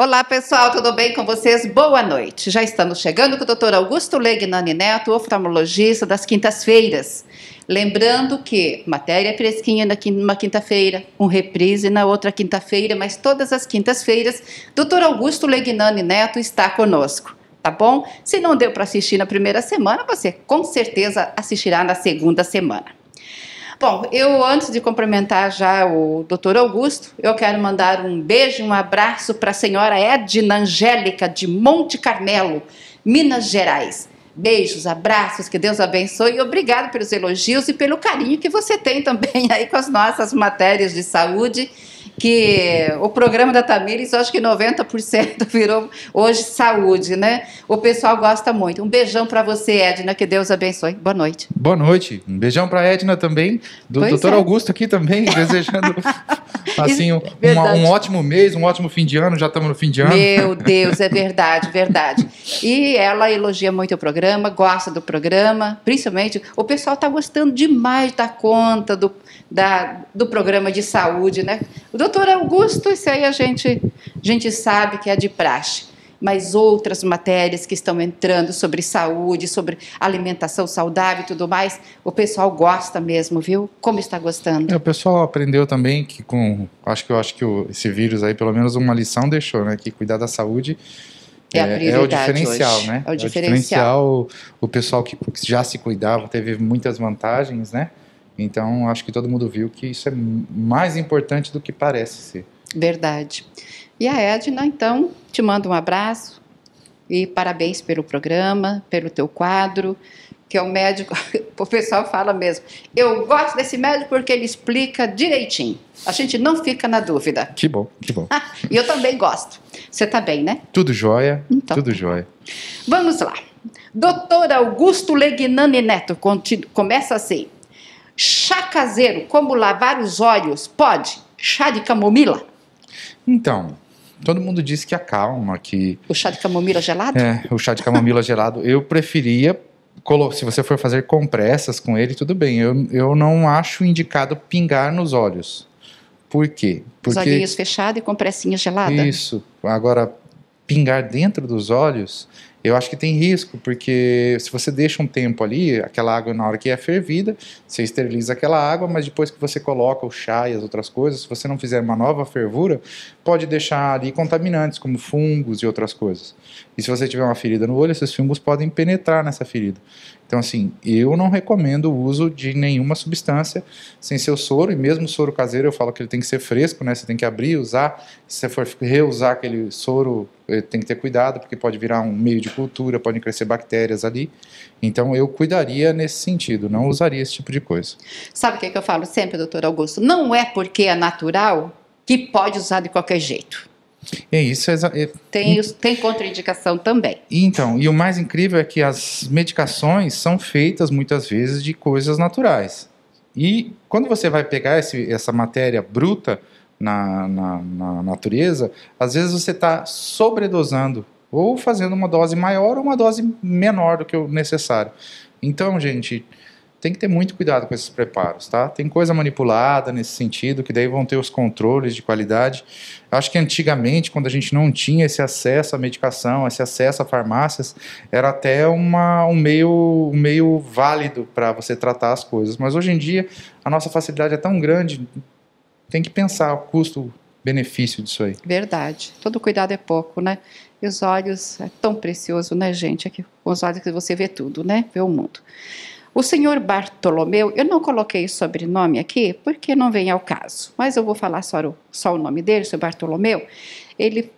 Olá pessoal, tudo bem com vocês? Boa noite. Já estamos chegando com o Dr. Augusto Legnani Neto, oftalmologista das quintas-feiras. Lembrando que matéria fresquinha numa quinta-feira, um reprise na outra quinta-feira, mas todas as quintas-feiras, Dr. Augusto Legnani Neto está conosco tá bom? Se não deu para assistir na primeira semana, você com certeza assistirá na segunda semana. Bom, eu antes de cumprimentar já o doutor Augusto, eu quero mandar um beijo, um abraço para a senhora Edna Angélica de Monte Carmelo, Minas Gerais. Beijos, abraços, que Deus abençoe e obrigado pelos elogios e pelo carinho que você tem também aí com as nossas matérias de saúde que o programa da Tamires, acho que 90% virou hoje saúde, né? O pessoal gosta muito. Um beijão para você, Edna, que Deus abençoe. Boa noite. Boa noite. Um beijão para Edna também, do pois doutor é. Augusto aqui também, desejando assim um, um, ótimo mês, um ótimo fim de ano, já estamos no fim de ano. Meu Deus, é verdade, verdade. E ela elogia muito o programa, gosta do programa, principalmente o pessoal está gostando demais da conta do, da, do programa de saúde, né? O doutor Augusto, isso aí a gente, a gente sabe que é de praxe. Mas outras matérias que estão entrando sobre saúde, sobre alimentação saudável e tudo mais, o pessoal gosta mesmo, viu? Como está gostando? É, o pessoal aprendeu também que com, acho que eu acho que o, esse vírus aí pelo menos uma lição deixou, né? Que cuidar da saúde é, é, é prioridade. Né? É, é, o diferencial, hoje. né? É o diferencial. É o, diferencial o, o pessoal que já se cuidava teve muitas vantagens, né? Então, acho que todo mundo viu que isso é mais importante do que parece ser. Verdade. E a Edna, então, te manda um abraço e parabéns pelo programa, pelo teu quadro, que é o um médico, o pessoal fala mesmo. Eu gosto desse médico porque ele explica direitinho. A gente não fica na dúvida. Que bom, que bom. e eu também gosto. Você está bem, né? Tudo jóia, então. tudo jóia. Vamos lá. Doutor Augusto Legnani Neto, começa assim. Chá caseiro, como lavar os olhos, pode? Chá de camomila? Então, todo mundo diz que acalma, é que... O chá de camomila gelado? É, o chá de camomila gelado. Eu preferia, se você for fazer compressas com ele, tudo bem. Eu, eu não acho indicado pingar nos olhos. Por quê? Porque... Os olhinhos fechados e compressinha gelada? Isso. Agora, pingar dentro dos olhos eu acho que tem risco, porque se você deixa um tempo ali, aquela água na hora que é fervida, você esteriliza aquela água, mas depois que você coloca o chá e as outras coisas, se você não fizer uma nova fervura, pode deixar ali contaminantes como fungos e outras coisas. E se você tiver uma ferida no olho, esses fungos podem penetrar nessa ferida. Então, assim, eu não recomendo o uso de nenhuma substância sem seu soro, e mesmo soro caseiro eu falo que ele tem que ser fresco, né? Você tem que abrir, usar. Se você for reusar aquele soro, eh, tem que ter cuidado, porque pode virar um meio de cultura, podem crescer bactérias ali. Então, eu cuidaria nesse sentido, não usaria esse tipo de coisa. Sabe o que, é que eu falo sempre, doutor Augusto? Não é porque é natural que pode usar de qualquer jeito. É isso. É, é, tem, tem contraindicação também. Então, e o mais incrível é que as medicações são feitas muitas vezes de coisas naturais. E quando você vai pegar esse, essa matéria bruta na, na, na natureza, às vezes você está sobredosando ou fazendo uma dose maior ou uma dose menor do que o necessário. Então, gente, tem que ter muito cuidado com esses preparos, tá? Tem coisa manipulada nesse sentido, que daí vão ter os controles de qualidade. Acho que antigamente, quando a gente não tinha esse acesso à medicação, esse acesso a farmácias, era até uma, um, meio, um meio válido para você tratar as coisas. Mas hoje em dia, a nossa facilidade é tão grande, tem que pensar o custo-benefício disso aí. Verdade. Todo cuidado é pouco, né? E os olhos, é tão precioso, né, gente? É que, com os olhos que você vê tudo, né? Vê o mundo. O senhor Bartolomeu, eu não coloquei o sobrenome aqui porque não vem ao caso, mas eu vou falar só o, só o nome dele, o senhor Bartolomeu. Ele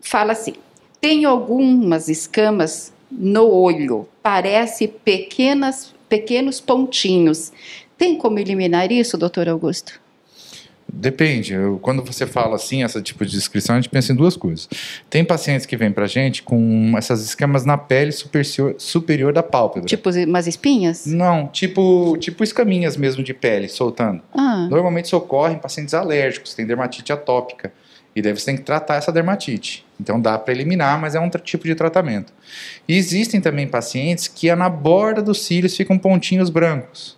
fala assim: tem algumas escamas no olho, parece pequenas, pequenos pontinhos. Tem como eliminar isso, doutor Augusto? Depende. Eu, quando você fala assim, esse tipo de descrição, a gente pensa em duas coisas. Tem pacientes que vêm pra gente com essas escamas na pele superior, superior da pálpebra. Tipo umas espinhas? Não, tipo, tipo escaminhas mesmo de pele soltando. Ah. Normalmente isso ocorre em pacientes alérgicos, tem dermatite atópica. E daí você tem que tratar essa dermatite. Então dá para eliminar, mas é um tipo de tratamento. E existem também pacientes que na borda dos cílios ficam pontinhos brancos.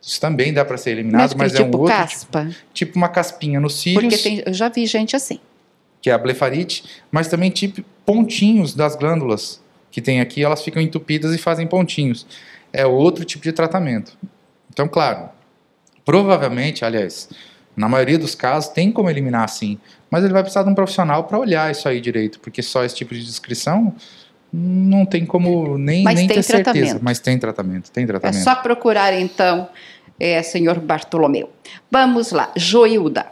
Isso também dá para ser eliminado, mas, mas tipo é um tipo outro caspa. Tipo, tipo uma caspinha no cílios. Porque tem, eu já vi gente assim. Que é a blefarite, mas também tipo pontinhos das glândulas que tem aqui, elas ficam entupidas e fazem pontinhos. É outro tipo de tratamento. Então, claro, provavelmente, aliás, na maioria dos casos tem como eliminar sim, mas ele vai precisar de um profissional para olhar isso aí direito, porque só esse tipo de descrição não tem como nem, mas nem ter tratamento. certeza. Mas tem tratamento, tem é tratamento. É só procurar então, é, senhor Bartolomeu. Vamos lá, Joilda.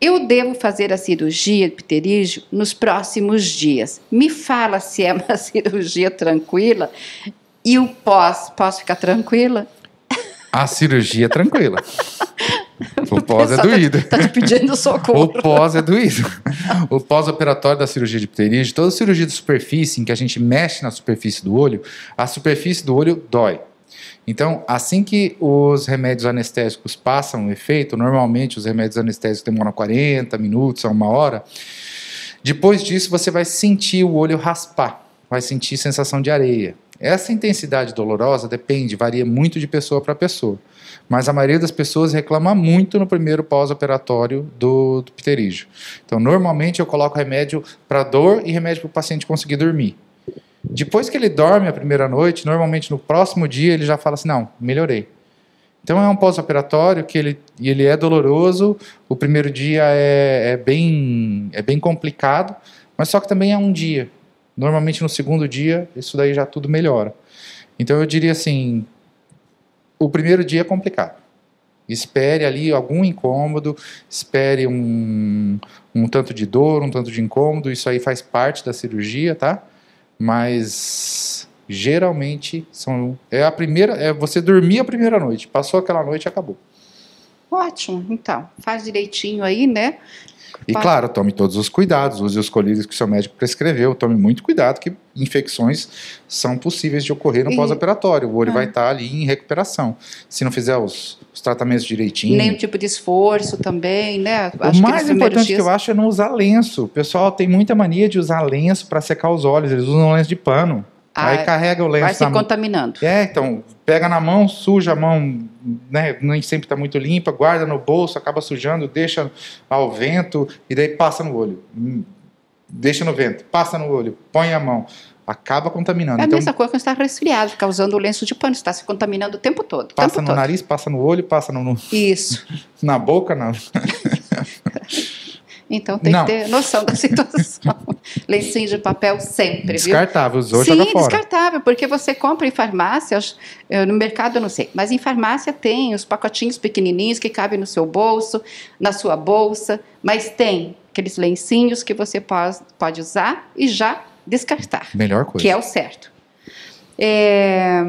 Eu devo fazer a cirurgia de pterígio nos próximos dias. Me fala se é uma cirurgia tranquila e o pós, posso ficar tranquila? A cirurgia é tranquila. o pós é tá- doído. Tá, tá te pedindo socorro. O pós é doído. o pós-operatório da cirurgia de pterígio, toda cirurgia de superfície em que a gente mexe na superfície do olho, a superfície do olho dói. Então, assim que os remédios anestésicos passam o efeito, normalmente os remédios anestésicos demoram 40 minutos a uma hora. Depois disso, você vai sentir o olho raspar, vai sentir sensação de areia. Essa intensidade dolorosa depende, varia muito de pessoa para pessoa, mas a maioria das pessoas reclama muito no primeiro pós-operatório do, do pterígio. Então, normalmente eu coloco remédio para dor e remédio para o paciente conseguir dormir. Depois que ele dorme a primeira noite, normalmente no próximo dia ele já fala assim: não, melhorei. Então é um pós-operatório que ele, ele é doloroso, o primeiro dia é, é, bem, é bem complicado, mas só que também é um dia. Normalmente no segundo dia, isso daí já tudo melhora. Então eu diria assim, o primeiro dia é complicado. Espere ali algum incômodo, espere um, um tanto de dor, um tanto de incômodo, isso aí faz parte da cirurgia, tá? Mas geralmente são é a primeira, é você dormir a primeira noite, passou aquela noite acabou. Ótimo, então, faz direitinho aí, né? E claro, tome todos os cuidados, use os colírios que o seu médico prescreveu, tome muito cuidado que infecções são possíveis de ocorrer no pós-operatório. O olho ah. vai estar ali em recuperação. Se não fizer os, os tratamentos direitinho. Nem tipo de esforço também, né? Acho o mais importante dias... que eu acho é não usar lenço. O pessoal tem muita mania de usar lenço para secar os olhos. Eles usam lenço de pano. A, aí ah, carrega o lenço. Vai se contaminando. É, então, pega na mão, suja a mão, né? Nem sempre está muito limpa, guarda no bolso, acaba sujando, deixa ao vento e daí passa no olho. Hum, deixa no vento, passa no olho, põe a mão. Acaba contaminando. É a então, mesma coisa que está resfriado, causando usando o lenço de pano, está se contaminando o tempo todo. Passa tempo no todo. nariz, passa no olho, passa no. no Isso. na boca, não. Então tem não. que ter noção da situação. Lencinho de papel sempre. Descartável, usou, Sim, joga fora. descartável, porque você compra em farmácias, eh, no mercado eu não sei, mas em farmácia tem os pacotinhos pequenininhos que cabem no seu bolso, na sua bolsa, mas tem aqueles lencinhos que você pode, pode usar e já descartar. Melhor coisa. Que é o certo. É,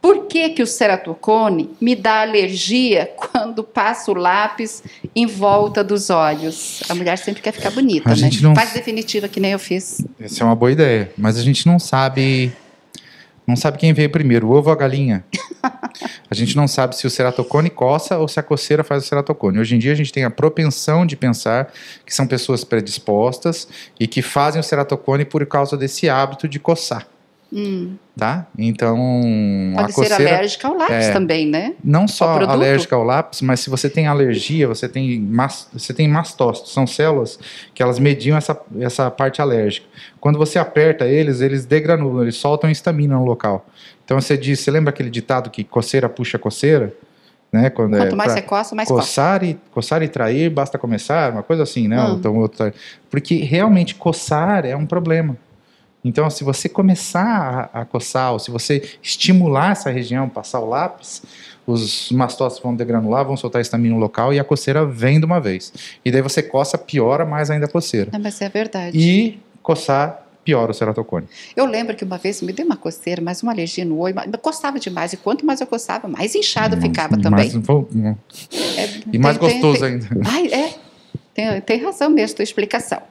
por que, que o ceratocone me dá alergia quando passo o lápis em volta dos olhos? A mulher sempre quer ficar bonita, a né? Não... Faz definitiva, que nem eu fiz. Essa é uma boa ideia, mas a gente não sabe. Não sabe quem veio primeiro, o ovo ou a galinha. a gente não sabe se o ceratocone coça ou se a coceira faz o ceratocone. Hoje em dia a gente tem a propensão de pensar que são pessoas predispostas e que fazem o ceratocone por causa desse hábito de coçar. Hum. Tá? Então. Pode a coceira, ser alérgica ao lápis é, também, né? Não só alérgica ao lápis, mas se você tem alergia, você tem, mas, você tem mastócitos, são células que elas mediam essa, essa parte alérgica. Quando você aperta eles, eles degranulam, eles soltam estamina no local. Então você diz, você lembra aquele ditado que coceira puxa coceira? Né, quando é Quanto é mais você coça, mais coçar E, coçar e trair, basta começar, uma coisa assim, né? Hum. Então, outro, porque realmente coçar é um problema. Então, se você começar a, a coçar, ou se você estimular essa região, passar o lápis, os mastócitos vão degranular, vão soltar estamina local e a coceira vem de uma vez. E daí você coça, piora mais ainda a coceira. Não, ah, mas é verdade. E coçar piora o ceratocone. Eu lembro que uma vez me deu uma coceira, mas uma alergia no olho, coçava demais, e quanto mais eu coçava, mais inchado hum, ficava também. Né? é, e tem, mais gostoso tem, ainda. Ai, é, tem, tem razão mesmo, tua explicação.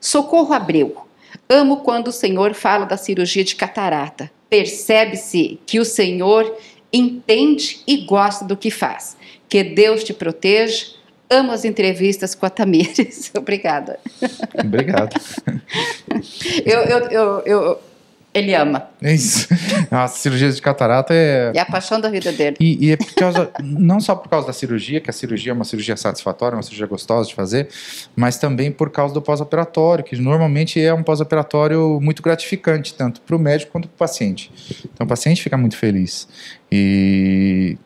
Socorro Abreu, Amo quando o Senhor fala da cirurgia de catarata. Percebe-se que o Senhor entende e gosta do que faz. Que Deus te proteja. Amo as entrevistas com a Tamires. Obrigada. Obrigado. eu, eu, eu, eu ele ama. É isso. A cirurgia de catarata é. É a paixão da vida dele. E, e é causa, não só por causa da cirurgia, que a cirurgia é uma cirurgia satisfatória, uma cirurgia gostosa de fazer, mas também por causa do pós-operatório, que normalmente é um pós-operatório muito gratificante, tanto para o médico quanto para o paciente. Então o paciente fica muito feliz. E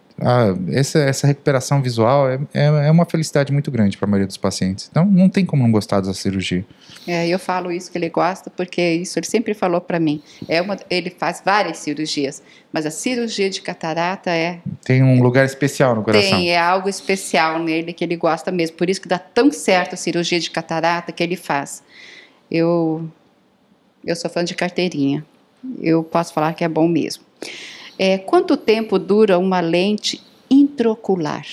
essa, essa recuperação visual é, é, é, uma felicidade muito grande para a maioria dos pacientes. Então, não tem como não gostar dessa cirurgia. É, eu falo isso que ele gosta, porque isso ele sempre falou para mim. É uma, ele faz várias cirurgias, mas a cirurgia de catarata é. Tem um é, lugar especial no coração. Tem, é algo especial nele que ele gosta mesmo. Por isso que dá tão certo a cirurgia de catarata que ele faz. Eu, eu sou fã de carteirinha. Eu posso falar que é bom mesmo. É, quanto tempo dura uma lente intraocular?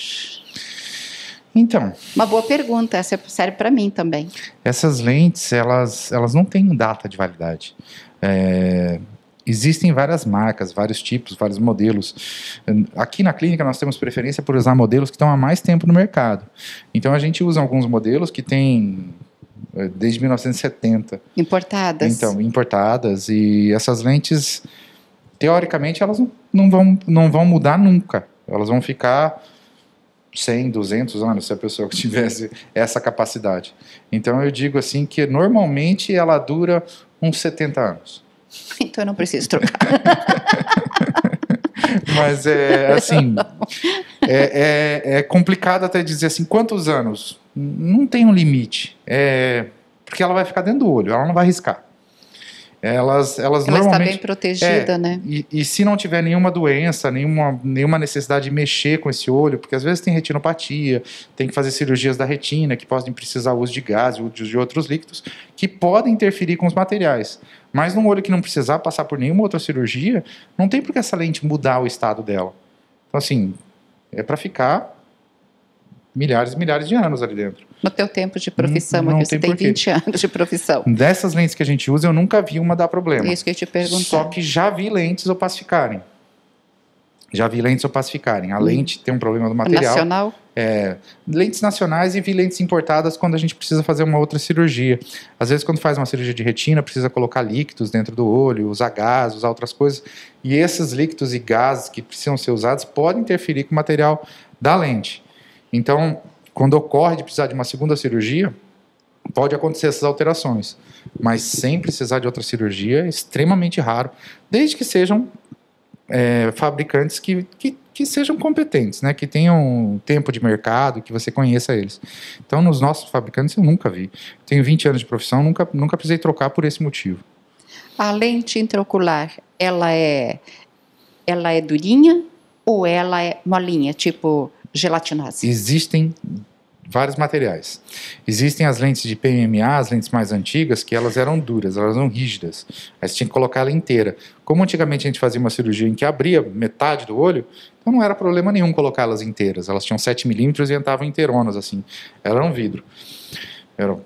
Então. Uma boa pergunta, essa é- serve para mim também. Essas lentes, elas, elas não têm data de validade. É, existem várias marcas, vários tipos, vários modelos. Aqui na clínica nós temos preferência por usar modelos que estão há mais tempo no mercado. Então a gente usa alguns modelos que têm é, desde 1970. Importadas. Então, importadas. E essas lentes teoricamente elas não vão, não vão mudar nunca. Elas vão ficar 100, 200 anos, se a pessoa tivesse essa capacidade. Então eu digo assim que normalmente ela dura uns 70 anos. Então eu não preciso trocar. Mas é assim, é, é, é, complicado até dizer assim, quantos anos? Não tem um limite. É, porque ela vai ficar dentro do olho, ela não vai riscar elas elas ela normalmente está bem protegida, é, né? E, e, se não tiver nenhuma doença, nenhuma, nenhuma necessidade de mexer com esse olho, porque às vezes tem retinopatia, tem que fazer cirurgias da retina que podem precisar uso de gás, uso de outros líquidos que podem interferir com os materiais. Mas num olho que não precisar passar por nenhuma outra cirurgia, não tem por que essa lente mudar o estado dela. Então assim, é para ficar milhares e milhares de anos ali dentro. No teu tempo de profissão, não, não você tem, tem 20 anos de profissão. Dessas lentes que a gente usa, eu nunca vi uma dar problema. Isso que eu te perguntei. Só que já vi lentes opacificarem. Já vi lentes opacificarem. A hum. lente tem um problema do material. Nacional? É, lentes nacionais e vi lentes importadas quando a gente precisa fazer uma outra cirurgia. Às vezes, quando faz uma cirurgia de retina, precisa colocar líquidos dentro do olho, usar gás, usar outras coisas. E esses líquidos e gases que precisam ser usados podem interferir com o material da lente. Então, quando ocorre de precisar de uma segunda cirurgia, pode acontecer essas alterações, mas sem precisar de outra cirurgia é extremamente raro, desde que sejam é, fabricantes que, que, que, sejam competentes, né? que tenham tempo de mercado, que você conheça eles. Então, nos nossos fabricantes eu nunca vi. Tenho 20 anos de profissão, nunca, nunca precisei trocar por esse motivo. A lente intraocular, ela é, ela é durinha ou ela é molinha? Tipo, gelatinase? Existem vários materiais. Existem as lentes de PMMA, as lentes mais antigas, que elas eram duras, elas eram rígidas. Aí você tinha que colocar ela inteira. Como antigamente a gente fazia uma cirurgia em que abria metade do olho, então não era problema nenhum colocá-las inteiras. Elas tinham 7 milímetros e entravam inteironas, assim. era um vidro. Era...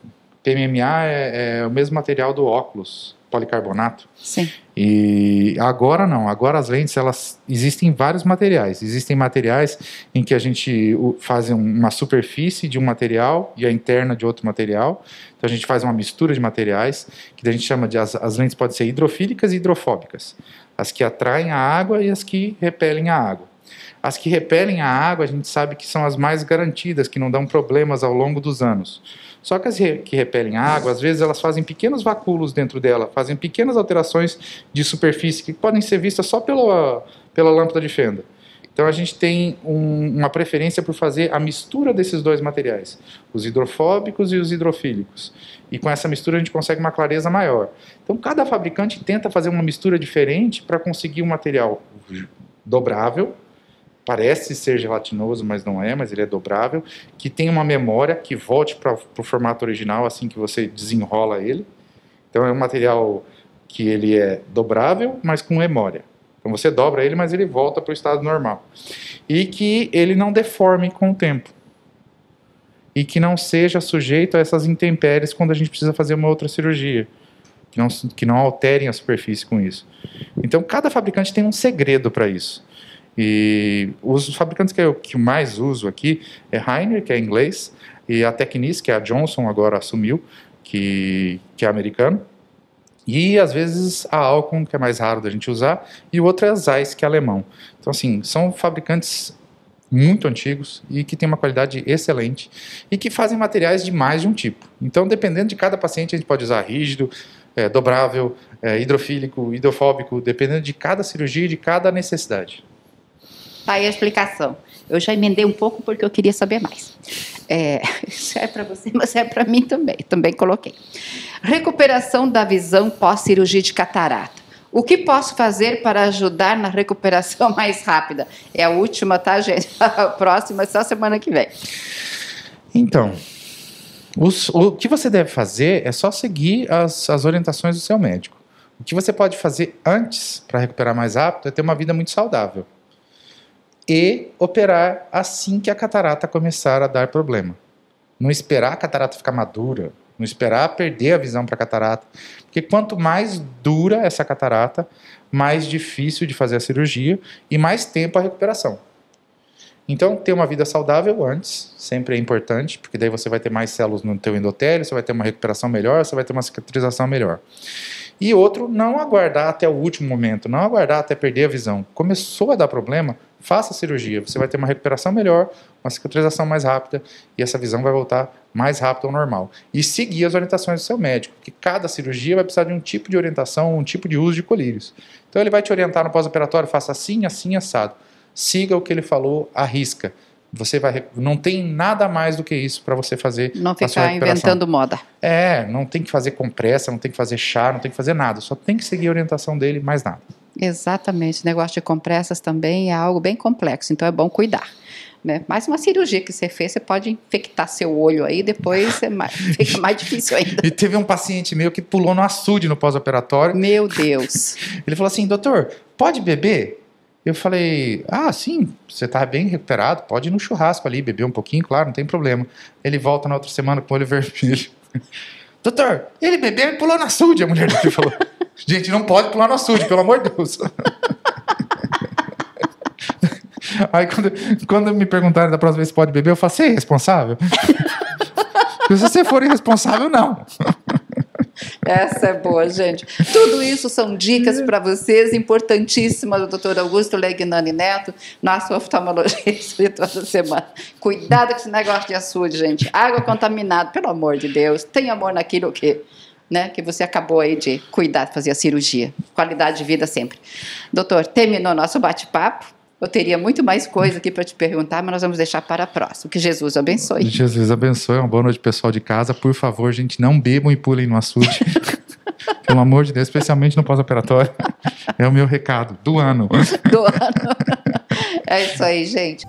PMMA é, é o mesmo material do óculos policarbonato. Sim. E agora não, agora as lentes elas existem em vários materiais. Existem materiais em que a gente faz uma superfície de um material e a interna de outro material. Então a gente faz uma mistura de materiais, que a gente chama de as, as lentes podem ser hidrofílicas e hidrofóbicas, as que atraem a água e as que repelem a água. As que repelem a água, a gente sabe que são as mais garantidas, que não dão problemas ao longo dos anos. Só que as que repelem a água, às vezes elas fazem pequenos vacúolos dentro dela, fazem pequenas alterações de superfície que podem ser vistas só pela, ah, pela lâmpada de fenda. Então a gente tem um, uma preferência por fazer a mistura desses dois materiais, os hidrofóbicos e os hidrofílicos. E com essa mistura a gente consegue uma clareza maior. Então cada fabricante tenta fazer uma mistura diferente para conseguir um material dobrável, parece ser gelatinoso, mas não é, mas ele é dobrável, que tem uma memória que volte para o formato original assim que você desenrola ele. Então é um material que ele é dobrável, mas com memória. Então você dobra ele, mas ele volta para o estado normal. E que ele não deforme com o tempo. E que não seja sujeito a essas intempéries quando a gente precisa fazer uma outra cirurgia. Que não, que não alterem a superfície com isso. Então cada fabricante tem um segredo para isso. E os fabricantes que eu que mais uso aqui é Heiner, que é inglês, e a Technis que é a Johnson agora assumiu, que, que é americano. E às vezes a Alcon, que é mais raro da gente usar, e o outro é a Zeiss, que é alemão. Então, assim, são fabricantes muito antigos e que têm uma qualidade excelente e que fazem materiais de mais de um tipo. Então, dependendo de cada paciente, a gente pode usar rígido, é, dobrável, é, hidrofílico, hidrofóbico, dependendo de cada cirurgia e de cada necessidade. Tá aí a explicação. Eu já emendei um pouco porque eu queria saber mais. É, isso é para você, mas é para mim também. Também coloquei. Recuperação da visão pós-cirurgia de catarata. O que posso fazer para ajudar na recuperação mais rápida? É a última, tá, gente? A próxima é só semana que vem. Então, os, o que você deve fazer é só seguir as, as orientações do seu médico. O que você pode fazer antes para recuperar mais rápido é ter uma vida muito saudável e operar assim que a catarata começar a dar problema. Não esperar a catarata ficar madura, não esperar perder a visão para a catarata, porque quanto mais dura essa catarata, mais difícil de fazer a cirurgia e mais tempo a recuperação. Então, ter uma vida saudável antes sempre é importante, porque daí você vai ter mais células no teu endotélio, você vai ter uma recuperação melhor, você vai ter uma cicatrização melhor. E outro, não aguardar até o último momento, não aguardar até perder a visão. Começou a dar problema, faça a cirurgia. Você vai ter uma recuperação melhor, uma cicatrização mais rápida e essa visão vai voltar mais rápido ao normal. E seguir as orientações do seu médico, que cada cirurgia vai precisar de um tipo de orientação, um tipo de uso de colírios. Então ele vai te orientar no pós-operatório, faça assim, assim, assado. Siga o que ele falou, arrisca. Você vai não tem nada mais do que isso para você fazer. Não ficar inventando moda. É, não tem que fazer compressa, não tem que fazer chá, não tem que fazer nada. Só tem que seguir a orientação dele, mais nada. Exatamente. O negócio de compressas também é algo bem complexo, então é bom cuidar. Né? Mas uma cirurgia que você fez, você pode infectar seu olho aí, depois é mais, fica mais difícil ainda. e teve um paciente meu que pulou no açude no pós-operatório. Meu Deus. Ele falou assim, doutor, pode beber? Eu falei, ah, sim, você tá bem recuperado, pode ir no churrasco ali, beber um pouquinho, claro, não tem problema. Ele volta na outra semana com o olho vermelho. Doutor, ele bebeu e pulou na açude, a mulher dele falou. Gente, não pode pular na açude, pelo amor de Deus. Aí quando, quando me perguntaram da próxima vez se pode beber, eu falei, você é responsável? se você for irresponsável, não. Essa é boa, gente. Tudo isso são dicas para vocês, importantíssimas do doutor Augusto Legnani Neto, nosso oftalmologista toda semana. Cuidado com esse negócio de açude, gente. Água contaminada, pelo amor de Deus. Tem amor naquilo que... Né, que você acabou aí de cuidar, fazer a cirurgia. Qualidade de vida sempre. Doutor, terminou nosso bate-papo. Eu teria muito mais coisa aqui para te perguntar, mas nós vamos deixar para a próxima. Que Jesus abençoe. Jesus abençoe. Uma boa noite, pessoal de casa. Por favor, gente, não bebam e pulem no açude. Pelo amor de Deus, especialmente no pós-operatório. É o meu recado do ano. Do ano. É isso aí, gente.